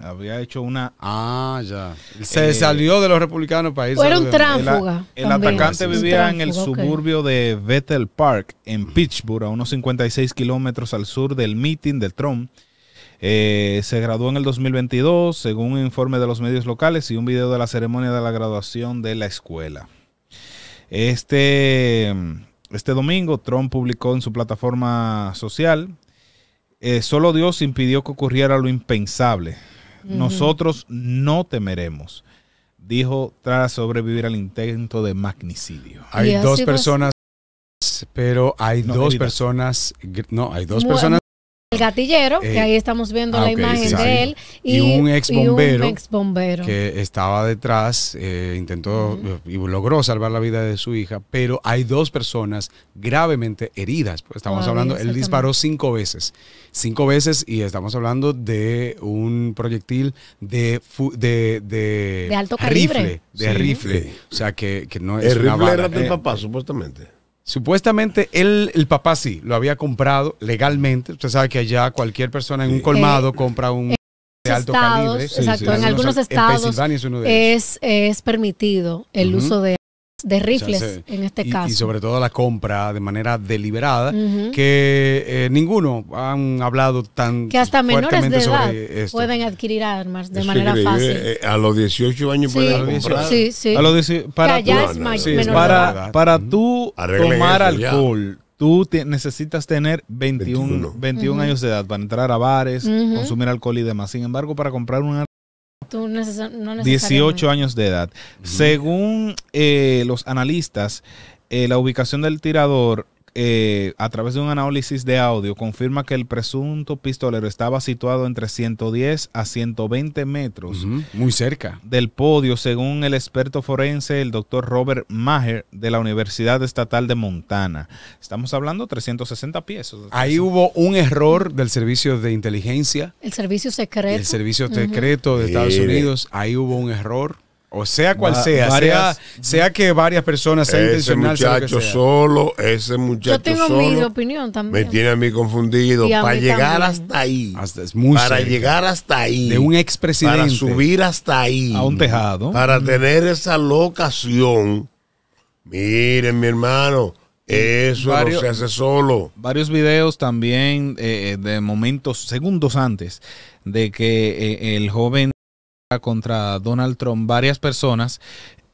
había hecho una. Ah, ya. Se eh, salió de los republicanos para irse. un El, atacante vivía en el suburbio de Bethel Park, en Pittsburgh, a unos 56 kilómetros al sur del meeting de Trump. Eh, se graduó en el 2022, según un informe de los medios locales y un video de la ceremonia de la graduación de la escuela. Este, este domingo, Trump publicó en su plataforma social. Eh, solo Dios impidió que ocurriera lo impensable nosotros no temeremos. Dijo tras sobrevivir al intento de magnicidio. Hay dos personas, pero hay dos personas, no, hay dos personas gatillero, que eh, ahí estamos viendo la ah, imagen de él. Y, un ex bombero. Que estaba detrás, eh, intentó y logró salvar la vida de su hija, pero hay dos personas gravemente heridas. Pues, estamos hablando, él disparó cinco veces. Cinco veces y estamos hablando de un proyectil de, de, de, alto rifle. De rifle. O sea que, no es. una bala. del eh, papá, supuestamente. Supuestamente el papá sí, lo había comprado legalmente. Usted sabe que allá cualquier persona en un colmado eh, compra un de alto calibre. Exacto, en algunos estados es, es, permitido el uso de de rifles en este caso. Y sobre todo la compra de manera deliberada, que eh, ninguno han hablado tan Que hasta menores de edad pueden adquirir armas de manera fácil. Eh, a los 18 años pueden para, para, para tú tomar alcohol, tú necesitas tener 21, 21. años de edad para entrar a bares, consumir alcohol y demás. Sin embargo, para comprar un Tú 18 años de edad. Según eh, los analistas, eh, la ubicación del tirador eh, a través de un análisis de audio, confirma que el presunto pistolero estaba situado entre 110 a 120 metros. Muy cerca. Del podio, según el experto forense, el doctor Robert Maher, de la Universidad Estatal de Montana. Estamos hablando 360 pies. Ahí hubo un error del servicio de inteligencia. El servicio secreto. El servicio secreto de Estados Unidos. Ahí hubo un error. O sea cual sea, sea, que varias personas sean Ese muchacho solo, ese muchacho Yo tengo mi opinión también. Me tiene a mí confundido. para llegar hasta ahí. es muy para llegar hasta ahí. De un expresidente. Para subir hasta ahí. A un tejado. Para tener esa locación. Miren, mi hermano. Eso se hace solo. Varios videos también eh, de momentos, segundos antes de que eh, el joven contra Donald Trump, varias personas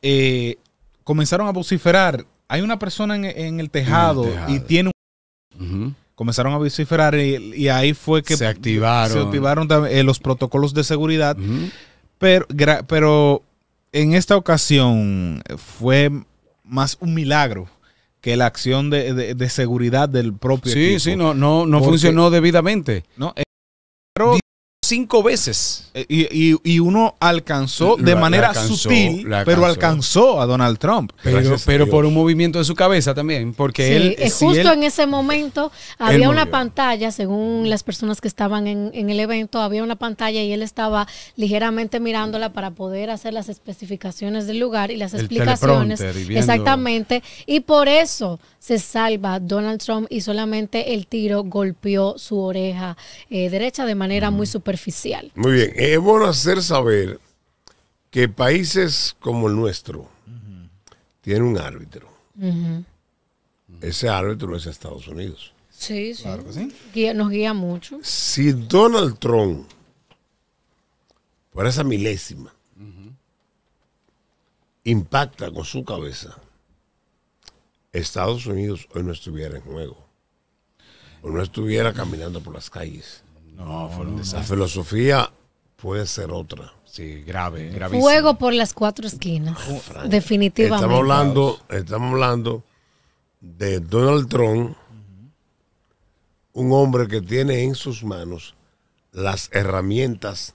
eh, comenzaron a vociferar. Hay una persona en, el, tejado y tiene un... Comenzaron a vociferar y, ahí fue que... Se activaron. activaron eh, los protocolos de seguridad. pero, pero en esta ocasión fue más un milagro que la acción de, seguridad del propio sí, Sí, no, no, no funcionó debidamente. No, pero, eh, cinco veces. Eh, y, uno alcanzó de manera sutil, pero alcanzó a Donald Trump. Pero, por un movimiento de su cabeza también, porque él... Eh, es justo en ese momento había una pantalla, según las personas que estaban en, el evento, había una pantalla y él estaba ligeramente mirándola para poder hacer las especificaciones del lugar y las explicaciones. exactamente. Y por eso se salva Donald Trump y solamente el tiro golpeó su oreja eh, derecha de manera muy mm. superficial muy bien, eh, es bueno hacer saber que países como el nuestro tienen un árbitro. Ese árbitro es Estados Unidos. Sí, sí. nos guía mucho. Si Donald Trump, por esa milésima, impacta con su cabeza, Estados Unidos hoy no estuviera en juego. O no estuviera caminando por las calles. No, La filosofía puede ser otra. Sí, grave, gravísimo. por las cuatro esquinas. definitivamente. Estamos hablando, estamos hablando de Donald Trump, un hombre que tiene en sus manos las herramientas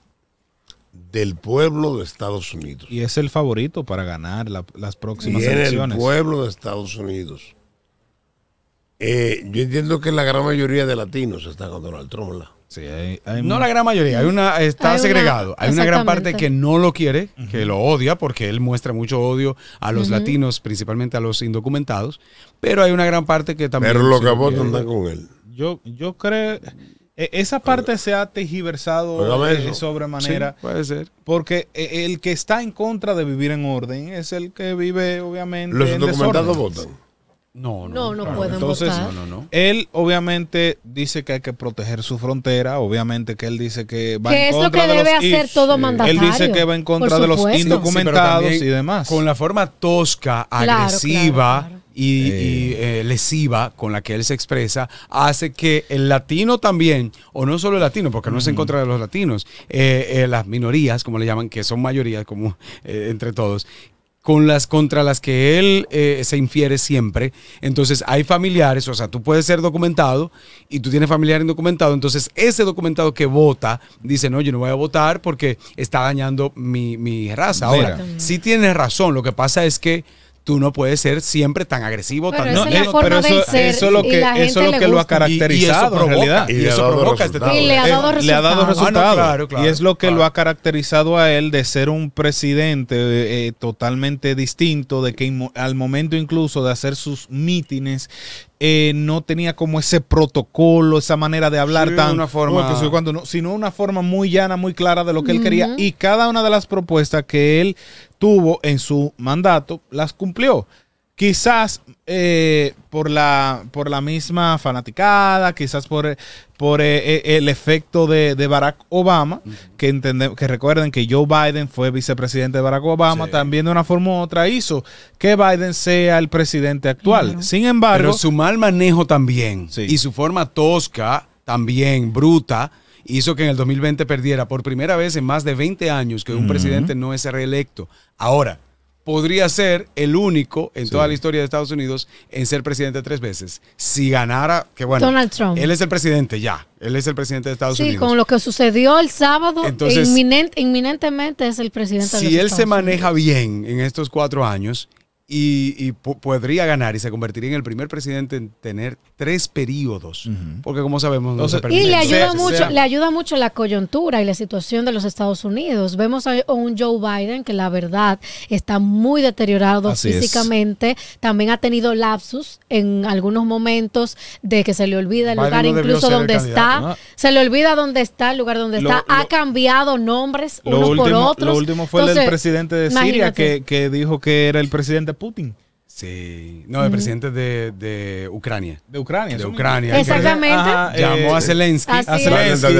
del pueblo de Estados Unidos. Y es el favorito para ganar las próximas elecciones. el pueblo de Estados Unidos. Eh, yo entiendo que la gran mayoría de latinos están con Donald Trump. ¿la? no la gran mayoría, hay una, está segregado. hay una gran parte que no lo quiere, que lo odia, porque él muestra mucho odio a los latinos, principalmente a los indocumentados, pero hay una gran parte que también... Pero lo que votan con él. Yo, yo creo... E, esa parte se ha tejiversado de eh, sobremanera. puede ser. Porque eh, el que está en contra de vivir en orden es el que vive, obviamente. Los indocumentados votan. No, no, no, Entonces, No, él obviamente dice que hay que proteger su frontera, obviamente que él dice que va en contra es lo que de debe los hacer todo Él dice que va en contra de los indocumentados y demás. Con la forma tosca, agresiva. Y, eh. Eh, lesiva con la que él se expresa, hace que el latino también, o no solo el latino, porque no es en mm. contra de los latinos, eh, las minorías, como le llaman, que son mayorías como entre todos, con las contra las que él eh, se infiere siempre. Entonces hay familiares, o sea, tú puedes ser documentado y tú tienes familiar indocumentado, entonces ese documentado que vota dice, no, yo no voy a votar porque está dañando mi, raza. Ahora, sí tienes razón, lo que pasa es que tú no puedes ser siempre tan agresivo, tan no, pero eso, lo que, eso lo, que lo ha caracterizado en realidad. Y, eso provoca este, este eh, le ha dado resultado. Ah, y es lo que lo ha caracterizado a él de ser un presidente eh, eh, totalmente distinto, de que al momento incluso de hacer sus mítines, eh, no tenía como ese protocolo, esa manera de hablar tan. Una forma. Pues, cuando sino una forma muy llana, muy clara de lo que él quería. Y cada una de las propuestas que él tuvo en su mandato las cumplió. Quizás eh, por, la, por la misma fanaticada, quizás por, eh, por eh, el efecto de, Barack Obama, que, que recuerden que Joe Biden fue vicepresidente de Barack Obama, también de una forma u otra hizo que Biden sea el presidente actual. Sin embargo... su mal manejo también y su forma tosca, también bruta, hizo que en el 2020 perdiera por primera vez en más de 20 años que un presidente no es reelecto. Ahora, podría ser el único en toda la historia de Estados Unidos en ser presidente tres veces. Si ganara, que bueno, Donald Trump. Él es el presidente ya. Él es el presidente de Estados Unidos. Sí, con lo que sucedió el sábado, inminentemente es el presidente. Si de los él se maneja bien en estos cuatro años, y, podría ganar y se convertiría en el primer presidente en tener tres periodos, porque como sabemos no se Y le ayuda, mucho, le ayuda mucho la coyuntura y la situación de los Estados Unidos. Vemos a un Joe Biden que la verdad está muy deteriorado físicamente, también ha tenido lapsus en algunos momentos de que se le olvida el lugar incluso donde está, se le olvida dónde está, el lugar donde está, ha cambiado nombres unos por otros. Lo último fue el del presidente de Siria que, que dijo que era el presidente Putin. Sí, no, el presidente de, Ucrania. De Ucrania. De Ucrania. Exactamente. llamó a Zelensky. a Zelensky.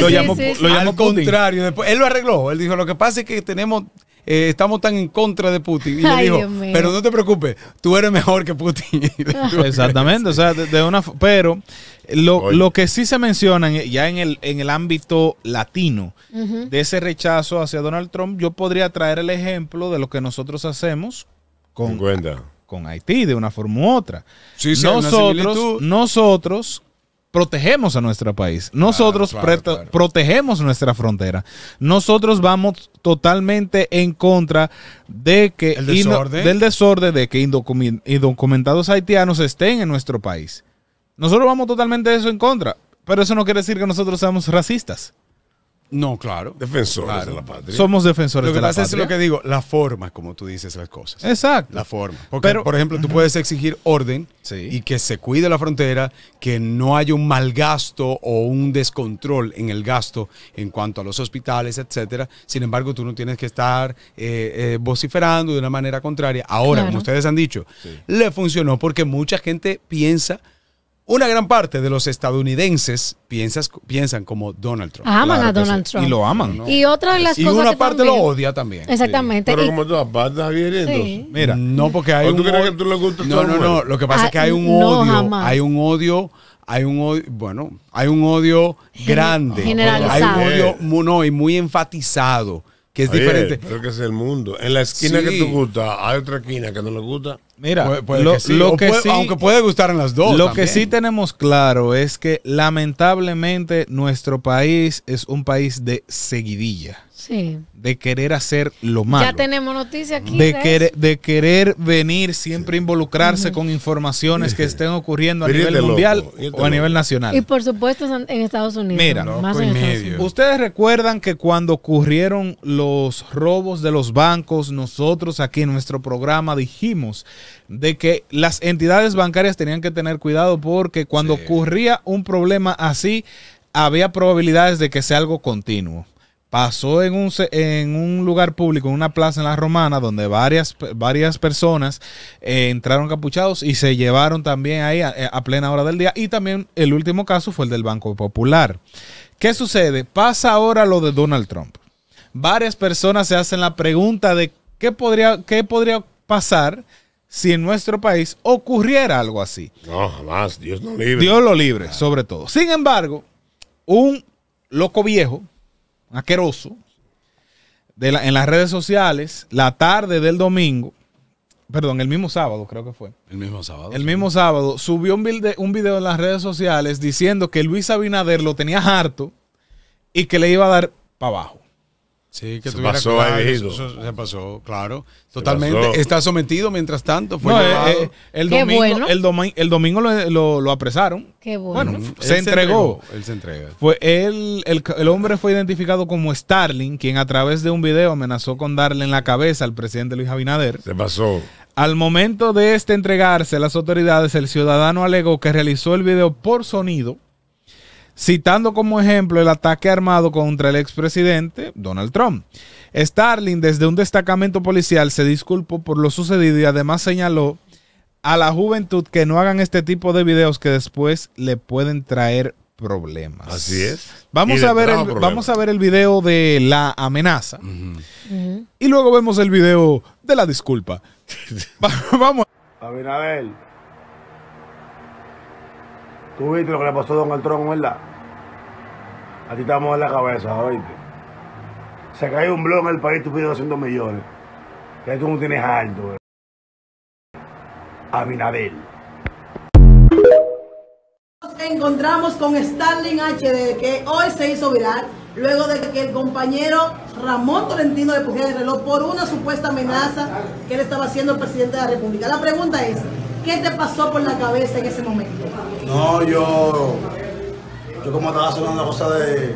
lo llamó, Lo Al contrario. él lo arregló. Él dijo, lo que pasa es que tenemos... Eh, estamos tan en contra de Putin. Y le dijo, pero no te preocupes, tú eres mejor que Putin. Exactamente, o sea, de, una... Pero lo, que sí se menciona ya en el, en el ámbito latino de ese rechazo hacia Donald Trump, yo podría traer el ejemplo de lo que nosotros hacemos con, con Haití de una forma u otra. nosotros, nosotros protegemos a nuestro país, nosotros protegemos nuestra frontera, nosotros vamos totalmente en contra de que del desorden de que indocumentados haitianos estén en nuestro país. Nosotros vamos totalmente eso en contra, pero eso no quiere decir que nosotros seamos racistas. No, claro. Defensores de la patria. Somos defensores de la patria. Lo que pasa es lo que digo, la forma como tú dices las cosas. Exacto. La forma. Porque, por ejemplo, tú puedes exigir orden y que se cuide la frontera, que no haya un mal gasto o un descontrol en el gasto en cuanto a los hospitales, etcétera. Sin embargo, tú no tienes que estar eh, eh, vociferando de una manera contraria. Ahora, como ustedes han dicho, le funcionó porque mucha gente piensa una gran parte de los estadounidenses piensas, piensan como Donald Trump. Aman a Donald Trump. Y lo aman. ¿no? Y otra de las y cosas. Y una parte lo odia también. Exactamente. Pero como todas partes, Javier, sí. Mira, mm. no porque hay. ¿O un... tú crees que tú le gustas No, no, no. Lo que pasa es que ah, hay un odio. Hay un odio hay un odio, bueno, hay un odio grande. Generalizado. Hay un odio no, y muy enfatizado, que es diferente. Creo que es el mundo. En la esquina que te gusta, hay otra esquina que no le gusta. Mira, lo, que aunque puede gustar en las dos. Lo que sí tenemos claro es que lamentablemente nuestro país es un país de seguidilla. Sí de querer hacer lo malo. Ya tenemos noticia aquí. De, querer, venir siempre a involucrarse con informaciones que estén ocurriendo a nivel mundial o a nivel nacional. Y por supuesto en Estados Unidos. Mira, más en ustedes recuerdan que cuando ocurrieron los robos de los bancos, nosotros aquí en nuestro programa dijimos de que las entidades bancarias tenían que tener cuidado porque cuando ocurría un problema así, había probabilidades de que sea algo continuo pasó en un, en un lugar público, en una plaza en la Romana, donde varias, varias personas eh, entraron capuchados y se llevaron también ahí a, plena hora del día. Y también el último caso fue el del Banco Popular. ¿Qué sucede? Pasa ahora lo de Donald Trump. Varias personas se hacen la pregunta de qué podría, podría pasar si en nuestro país ocurriera algo así. No, jamás, Dios no libre. Dios lo libre, sobre todo. Sin embargo, un loco viejo Aqueroso en las redes sociales, la tarde del domingo, perdón, el mismo sábado creo que fue. El mismo sábado. El mismo sábado, subió un, un video en las redes sociales diciendo que Luis Abinader lo tenía harto y que le iba a dar para abajo. Sí, que se pasó se pasó, claro. Totalmente. Está sometido mientras tanto. Fue eh, eh, el, domingo, el, domingo, el, domingo lo, lo, apresaron. Qué bueno. bueno se entregó. Fue él, el, el, hombre fue identificado como Starling, quien a través de un video amenazó con darle en la cabeza al presidente Luis Abinader. Se pasó. Al momento de este entregarse a las autoridades, el ciudadano alegó que realizó el video por sonido citando como ejemplo el ataque armado contra el expresidente Donald Trump. Starling, desde un destacamento policial, se disculpó por lo sucedido y además señaló a la juventud que no hagan este tipo de videos que después le pueden traer problemas. Así es. Vamos, a ver, el, vamos a ver el video de la amenaza y luego vemos el video de la disculpa. vamos. a Tú viste lo que le pasó a Don Altrón, ¿verdad? A ti estamos la cabeza, oíste. Se cae un blog en el país, tú pides 200 millones. Que tú no tienes alto, ¿eh? Abinadel. Nos encontramos con Stanley HD, que hoy se hizo viral, luego de que el compañero Ramón Tolentino le pusiera el reloj por una supuesta amenaza que le estaba haciendo el presidente de la República. La pregunta es, ¿Qué te pasó por la cabeza en ese momento? No, yo, yo como estaba haciendo una cosa de,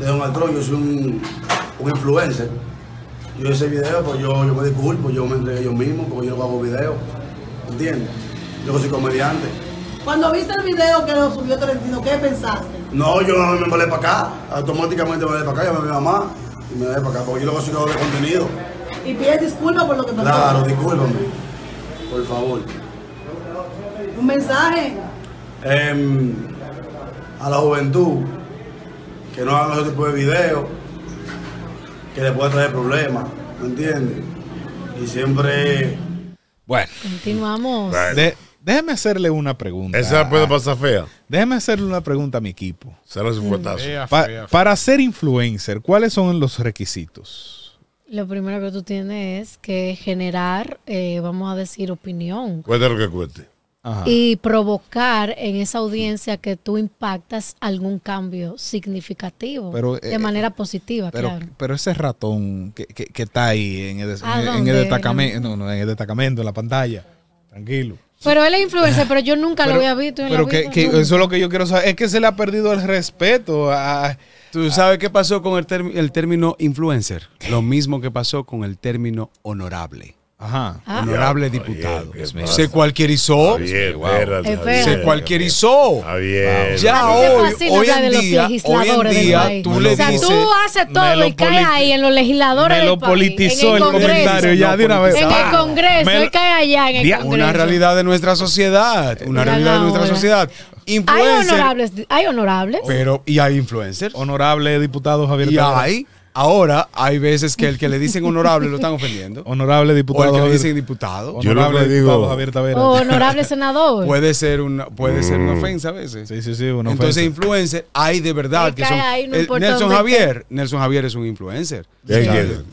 de Donald Trump, yo soy un, un influencer. Yo ese video, pues yo, yo me disculpo, yo me entregué yo mismo, porque yo no hago videos ¿entiendes? Yo soy comediante. Cuando viste el video que lo subió Torrentino, ¿qué pensaste? No, yo me volé para acá, automáticamente me volé para acá, yo a mi mamá y me volé para acá, porque yo lo soy creador de contenido. Y pides disculpas por lo que pasó. Claro, discúlpame, por favor. Un mensaje. Em, a la juventud, que no hagan ese tipo de videos, que le puede traer problemas, ¿me entiendes? Y siempre... Bueno. Continuamos. déjeme hacerle una pregunta. Esa puede pasar fea. Déjeme hacerle una pregunta a mi equipo. Mm, para ser influencer, ¿cuáles son los requisitos? Lo primero que tú tienes es que generar, eh, vamos a decir, opinión. cuente lo que cueste y provocar en esa audiencia que tú impactas algún cambio significativo de eh, manera positiva. Pero, claro. pero ese ratón que, está ahí en el, destacamento, en el destacamento, la pantalla, tranquilo. Pero él es influencer, pero yo nunca lo había visto. Pero que, eso es lo que yo quiero saber. Es que se le ha perdido el respeto ¿Tú sabes qué pasó con el, el término influencer? Lo mismo que pasó con el término honorable. Ajá. Ah. Honorable diputado. se cualquierizó. se cualquierizó. ya hoy, hoy en día, tú le dices. O sea, tú haces todo y caes ahí en los legisladores. Me lo politizó el, comentario ya de una vez. En el ah. Congreso, él cae allá en el Congreso. Una realidad de nuestra sociedad. Una realidad de nuestra sociedad. Hay honorables, hay honorables. Pero, y hay influencers. Honorable diputado Javier. Y hay. Ahora hay veces que el que le dicen honorable lo están ofendiendo. Honorable diputado. O el que le dicen diputado. Honorable honorable senador. Puede ser una, puede ser una mm. ofensa a veces. Sí, sí, sí, una Entonces, influencer, hay de verdad que son. Nelson Javier, Nelson Javier es un influencer. Sí, sí,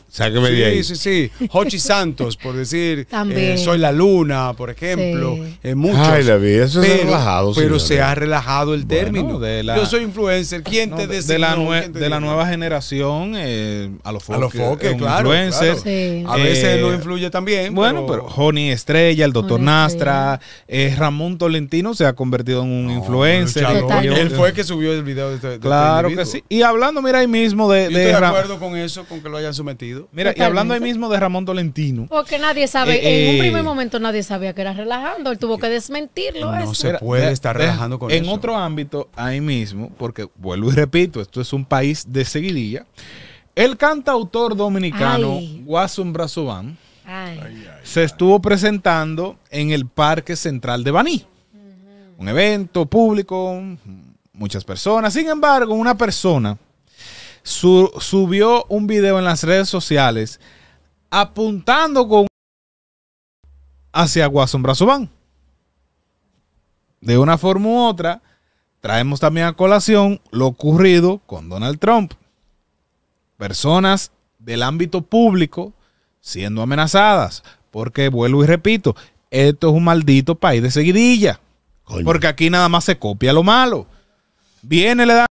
Sí, sí, sí. Hochi Santos, por decir, eh, También. Soy la Luna, por ejemplo. Eh, muchos. Ay, la vida, eso pero, relajado. Pero se ha relajado el término. De la, Yo soy influencer. ¿Quién te dice? de la, de la nueva generación a los foques. A los claro. A veces lo eh, influye también. Bueno, pero, Joni Estrella, el doctor Nastra, eh, Ramón Tolentino se ha convertido en un influencer. Él fue el que subió el video de, este- este Claro que sí. Y hablando, mira, ahí mismo de. de estoy de acuerdo con eso, con que lo hayan sometido. Mira, y hablando ahí mismo de Ramón Tolentino. Porque nadie sabe, eh, en un primer momento nadie sabía que era relajando. Él tuvo que desmentirlo. No se puede estar relajando con eso. En otro ámbito, ahí mismo, porque vuelvo y repito, esto es un país de seguidilla. El cantautor dominicano Wasson Brazovan se estuvo presentando en el Parque Central de Baní. Un evento público, muchas personas. Sin embargo, una persona subió un video en las redes sociales apuntando con hacia Guasón Brazovan. De una forma u otra, traemos también a colación lo ocurrido con Donald Trump personas del ámbito público siendo amenazadas. Porque vuelvo y repito, esto es un maldito país de seguidilla. Porque aquí nada más se copia lo malo. Viene, le dan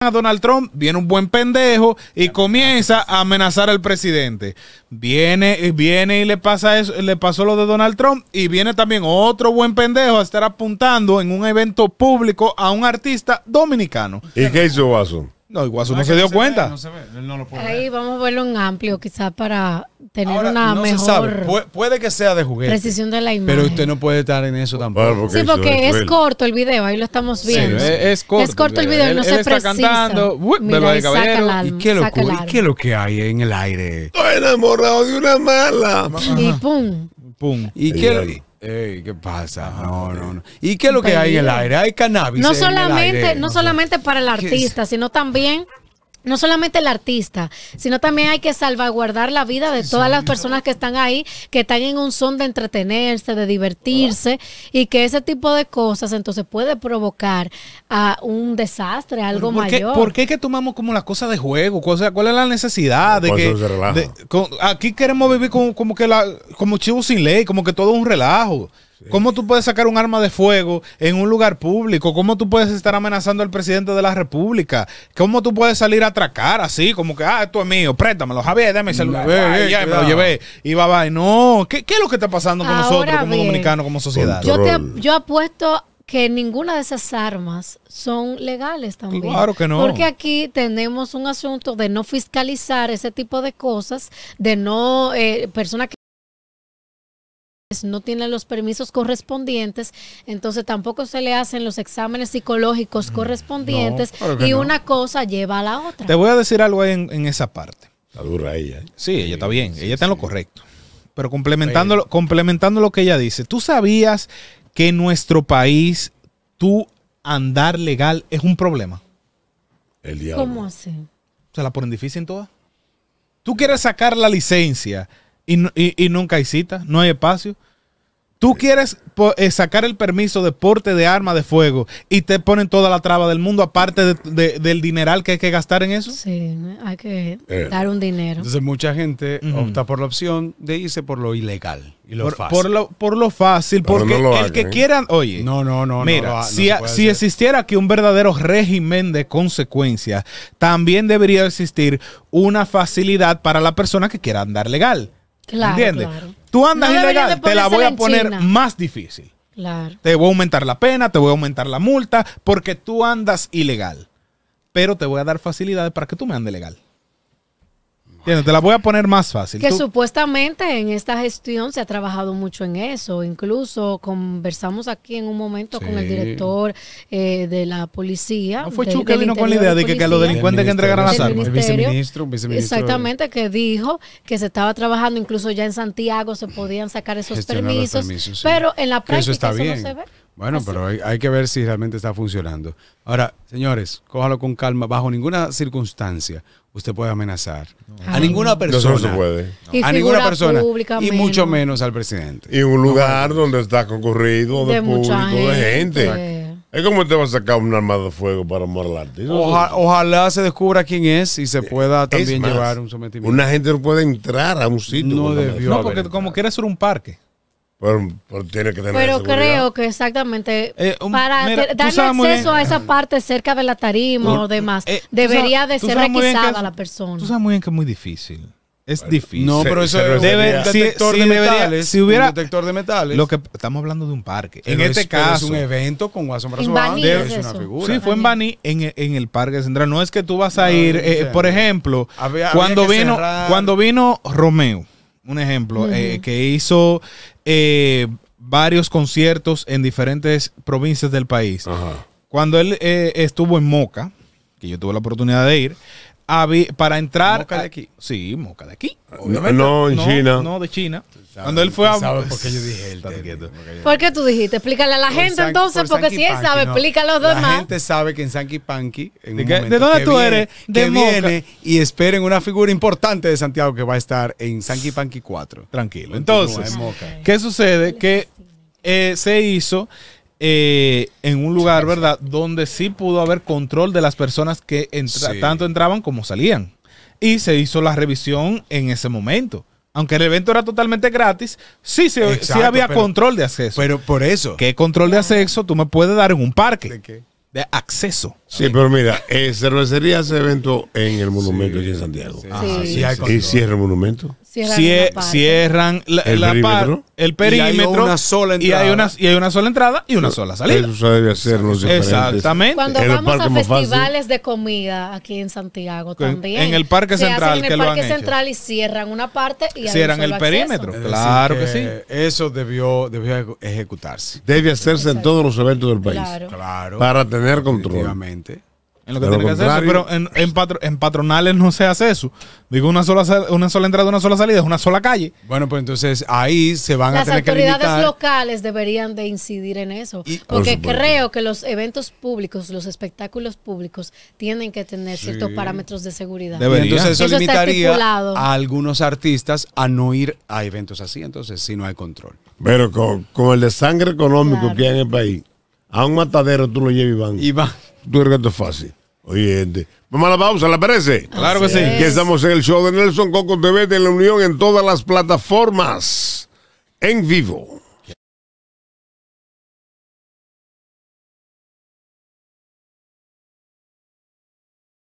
a Donald Trump, viene un buen pendejo y comienza a amenazar al presidente. Viene, eh, viene y le pasa eso, le pasó lo de Donald Trump y viene también otro buen pendejo a estar apuntando en un evento público a un artista dominicano. ¿Y qué hizo Watson? No, Iguazú no, se dio cuenta. no se ve. Él no lo puede Ahí vamos a verlo en amplio, quizás para tener Ahora, una no Se sabe. puede que sea de juguete. Precisión de la imagen. Pero usted no puede estar en eso tampoco. sí, porque es, corto el video, ahí lo estamos viendo. es, corto. el video, no se está precisa. cantando. Uh, Me de Alma, ¿Y, qué lo ¿Y qué es lo que hay en el aire? Estoy enamorado de una mala. Y pum. Pum. ¿Y, ¿Y qué? Ey, ¿qué pasa? No, no, eh, no. ¿Y qué es lo que hay en el aire? Hay cannabis. No solamente, no solamente para el artista, sino también no solamente el artista, sino también hay que salvaguardar la vida de todas las personas que están ahí, que están en un son de entretenerse, de divertirse, y que ese tipo de cosas entonces puede provocar a un desastre, algo mayor. ¿Por qué que tomamos como las cosas de juego? O sea, ¿cuál es la necesidad de que... aquí queremos vivir como, como que la, como chivo sin ley, como que todo es un relajo. ¿Cómo tú puedes sacar un arma de fuego en un lugar público? ¿Cómo tú puedes estar amenazando al presidente de la República? ¿Cómo tú puedes salir a atracar así? Como que, ah, esto es mío, préstamelo, Javier, dame el mm, celular. ya me lo llevé. Y va, No, ¿qué, es lo que está pasando con nosotros como dominicanos, como sociedad? Yo, apuesto que ninguna de esas armas son legales también. Claro que no. Porque aquí tenemos un asunto de no fiscalizar ese tipo de cosas, de no, eh, personas que no tiene los permisos correspondientes, entonces tampoco se le hacen los exámenes psicológicos mm, correspondientes y una cosa lleva a la otra. Te voy a decir algo en, esa parte. ella. ¿eh? Sí, ella está bien, ella está en lo correcto. Pero complementando, complementando lo que ella dice, ¿tú sabías que en nuestro país tu andar legal es un problema? El diablo. ¿Cómo así? Se la ponen difícil en todas. Tú quieres sacar la licencia y, y, nunca hay cita, no hay espacio. Tú quieres eh, sacar el permiso de porte de arma de fuego y te ponen toda la traba del mundo, aparte del dineral que hay que gastar en eso. Sí, hay que eh. dar un dinero. Entonces, mucha gente opta por la opción de irse por lo ilegal y lo por, fácil. Por lo, por lo fácil, porque el que ¿eh? quiera, oye. No, no, no. Mira, si, si existiera aquí un verdadero régimen de consecuencias, también debería existir una facilidad para la persona que quiera andar legal. Claro, Tú andas ilegal, te la voy a poner más difícil. Claro. Te voy a aumentar la pena, te voy a aumentar la multa, porque tú andas ilegal. Pero te voy a dar facilidades para que tú me andes legal te la voy a poner más fácil. Que supuestamente en esta gestión se ha trabajado mucho en eso. Incluso conversamos aquí en un momento con el director eh, de la policía. No fue de, vino con la idea de que, los delincuentes que entregaran las armas. El viceministro, Exactamente, que dijo que se estaba trabajando, incluso ya en Santiago se podían sacar esos permisos, Pero en la práctica eso, no se ve. Bueno, pero hay, que ver si realmente está funcionando. Ahora, señores, cójalo con calma. Bajo ninguna circunstancia usted puede amenazar a ninguna persona. no se puede. A ninguna persona. y mucho menos al presidente. Y un lugar donde está concurrido de, público, de gente. Es como te va a sacar un arma de fuego para morlarte. ojalá se descubra quién es y se pueda también llevar un sometimiento. Una gente no puede entrar a un sitio. No porque como quiere ser un parque. Pero, tiene que tener Pero creo que exactamente eh, para darle acceso a esa parte cerca de la tarima o demás, eh, debería de ser requisada la persona. Tú sabes muy bien que es muy difícil. Es difícil. No, pero eso debe, Un detector de metales, si hubiera un detector de metales. Lo que estamos hablando de un parque. En este caso es un evento con Guasón Brazo es una figura. Sí, fue en Bani en, el Parque Central. No es que tú vas a ir, eh, por ejemplo, cuando vino cuando vino Romeo un ejemplo, eh, que hizo eh, varios conciertos en diferentes provincias del país. Cuando él eh, estuvo en Moca, que yo tuve la oportunidad de ir, para entrar. Moca de aquí. sí, moca de aquí. Obviamente. No, en China. No, de China. Cuando él fue a. ¿Sabes por qué yo dije él? ¿Por qué tú dijiste? Explícale a la gente entonces, porque si él sabe, no. explícale a los demás. La gente sabe que en Sanky Panky. En ¿De, dónde tú eres? De que viene y esperen una figura importante de Santiago que va a estar en Sanky Panky 4. Tranquilo. Entonces, ¿qué sucede? Que eh, se hizo eh, en un lugar, ¿verdad? Donde sí pudo haber control de las personas que tanto entraban como salían. Y se hizo la revisión en ese momento. Aunque el evento era totalmente gratis, sí, sí había control de acceso. Pero por eso. ¿Qué control de acceso tú me puedes dar en un parque? ¿De qué? De acceso. Sí, pero mira, eh, cervecería ese evento en el monumento sí, aquí en Santiago. Ajá, ah, y cierra el monumento cierran, cierran el, perímetro, el perímetro. Y hay una sola entrada. Y una, sola salida. Eso debe ser Exactamente. Cuando vamos a festivales de comida aquí en Santiago también. En el Parque Central. en el Parque Central y cierran una parte y cierran el perímetro. Claro que, sí. Eso debió, debió ejecutarse. Debe hacerse en todos los eventos del país. Claro. para tener control en lo que tiene que Pero en, patronales no se hace eso. Digo, una sola, una sola entrada, una sola salida, es una sola calle. Bueno, pues entonces ahí se van a tener que Las autoridades locales deberían de incidir en eso. porque creo que los eventos públicos, los espectáculos públicos, tienen que tener ciertos parámetros de seguridad. Entonces eso, limitaría a algunos artistas a no ir a eventos así, entonces si no hay control. Pero con, el de sangre económico que hay en el país, a un matadero tú lo llevas y van. Tú eres que esto es fácil. Oye, vamos a la pausa, ¿la parece? Claro que sí. estamos en el show de Nelson Coco TV de la Unión en todas las plataformas. En vivo.